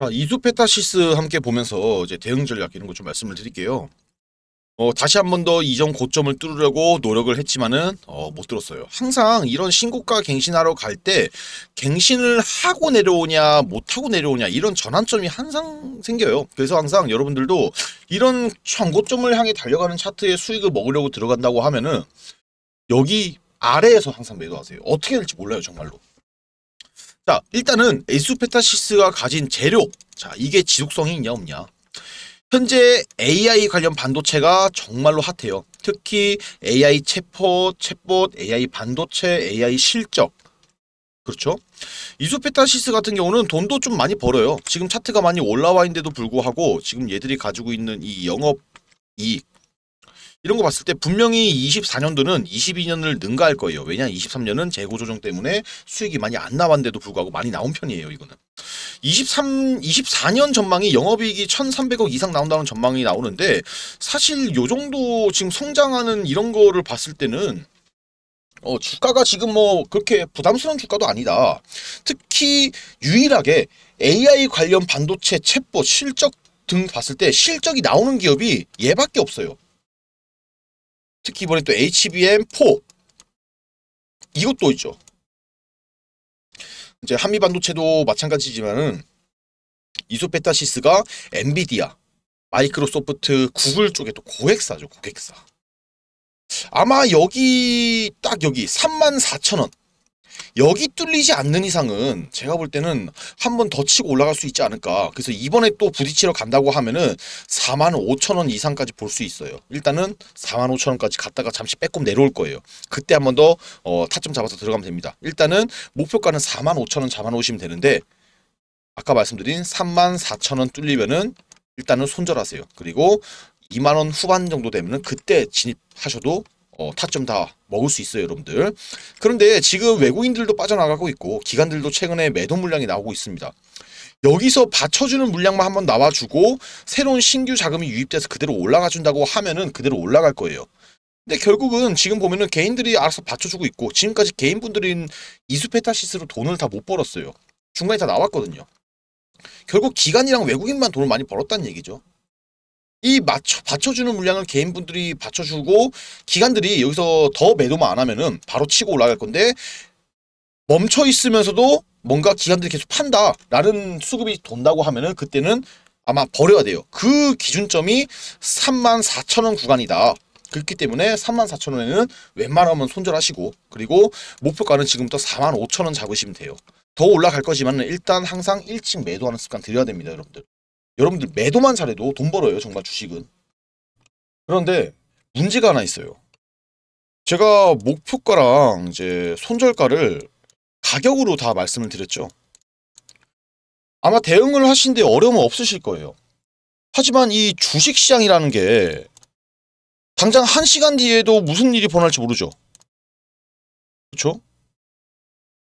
아, 이두페타시스 함께 보면서 이제 대응 전략 이런 거 좀 말씀을 드릴게요. 어, 다시 한 번 더 이전 고점을 뚫으려고 노력을 했지만은 어, 못 들었어요. 항상 이런 신고가 갱신하러 갈 때 갱신을 하고 내려오냐 못 하고 내려오냐 이런 전환점이 항상 생겨요. 그래서 항상 여러분들도 이런 전고점을 향해 달려가는 차트의 수익을 먹으려고 들어간다고 하면은 여기 아래에서 항상 매도하세요. 어떻게 될지 몰라요 정말로. 자 일단은 에수페타시스가 가진 재료 자 이게 지속성이 있냐 없냐 현재 AI 관련 반도체가 정말로 핫해요. 특히 AI 체포, 챗봇, AI 반도체, AI 실적 그렇죠? 이소페타시스 같은 경우는 돈도 좀 많이 벌어요. 지금 차트가 많이 올라와 있는데도 불구하고 지금 얘들이 가지고 있는 이 영업 이익 이런 거 봤을 때 분명히 24년도는 22년을 능가할 거예요. 왜냐 23년은 재고 조정 때문에 수익이 많이 안 나왔는데도 불구하고 많이 나온 편이에요. 이거는 23, 24년 전망이 영업이익이 1,300억 이상 나온다는 전망이 나오는데 사실 요 정도 지금 성장하는 이런 거를 봤을 때는 어, 주가가 지금 뭐 그렇게 부담스러운 주가도 아니다. 특히 유일하게 AI 관련 반도체 챗봇 실적 등 봤을 때 실적이 나오는 기업이 얘밖에 없어요. 특히 이번에 또 HBM4 이것도 있죠. 이제 한미 반도체도 마찬가지지만은 이소페타시스가 엔비디아, 마이크로소프트, 구글 쪽에 또 고객사죠, 고객사. 아마 여기 딱 여기 34,000원 여기 뚫리지 않는 이상은 제가 볼 때는 한 번 더 치고 올라갈 수 있지 않을까. 그래서 이번에 또 부딪히러 간다고 하면은 4만 5천 원 이상까지 볼 수 있어요. 일단은 4만 5천 원까지 갔다가 잠시 빼꼼 내려올 거예요. 그때 한 번더 어, 타점 잡아서 들어가면 됩니다. 일단은 목표가는 4만 5천 원 잡아놓으시면 되는데 아까 말씀드린 3만 4천 원 뚫리면은 일단은 손절하세요. 그리고 2만원 후반 정도 되면은 그때 진입하셔도 어, 타점 다 먹을 수 있어요 여러분들 그런데 지금 외국인들도 빠져나가고 있고 기관들도 최근에 매도 물량이 나오고 있습니다 여기서 받쳐주는 물량만 한번 나와주고 새로운 신규 자금이 유입돼서 그대로 올라가준다고 하면은 그대로 올라갈 거예요 근데 결국은 지금 보면은 개인들이 알아서 받쳐주고 있고 지금까지 개인분들인 이수페타시스로 돈을 다 못 벌었어요 중간에 다 나왔거든요 결국 기관이랑 외국인만 돈을 많이 벌었다는 얘기죠 이 맞춰, 받쳐주는 물량을 개인분들이 받쳐주고 기간들이 여기서 더 매도만 안 하면은 바로 치고 올라갈 건데 멈춰 있으면서도 뭔가 기간들이 계속 판다 라는 수급이 돈다고 하면은 그때는 아마 버려야 돼요. 그 기준점이 34,000원 구간이다. 그렇기 때문에 34,000원에는 웬만하면 손절하시고 그리고 목표가는 지금부터 45,000원 잡으시면 돼요. 더 올라갈 거지만 일단 항상 일찍 매도하는 습관 들여야 됩니다. 여러분들. 여러분들 매도만 잘해도 돈 벌어요. 정말 주식은. 그런데 문제가 하나 있어요. 제가 목표가랑 이제 손절가를 가격으로 다 말씀을 드렸죠. 아마 대응을 하신데 어려움은 없으실 거예요. 하지만 이 주식시장이라는 게 당장 한시간 뒤에도 무슨 일이 벌어날지 모르죠. 그렇죠?